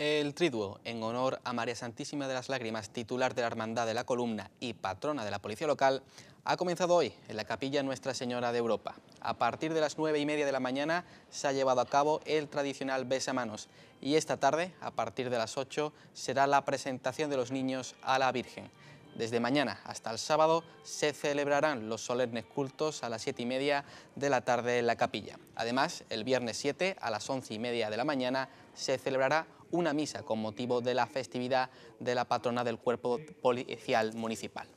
El triduo, en honor a María Santísima de las Lágrimas, titular de la Hermandad de la Columna y patrona de la Policía Local, ha comenzado hoy en la Capilla Nuestra Señora de Europa. A partir de las nueve y media de la mañana se ha llevado a cabo el tradicional besamanos y esta tarde, a partir de las 8, será la presentación de los niños a la Virgen. Desde mañana hasta el sábado se celebrarán los solemnes cultos a las 7 y media de la tarde en la capilla. Además, el viernes 7 a las 11 y media de la mañana se celebrará una misa con motivo de la festividad de la patrona del cuerpo policial municipal.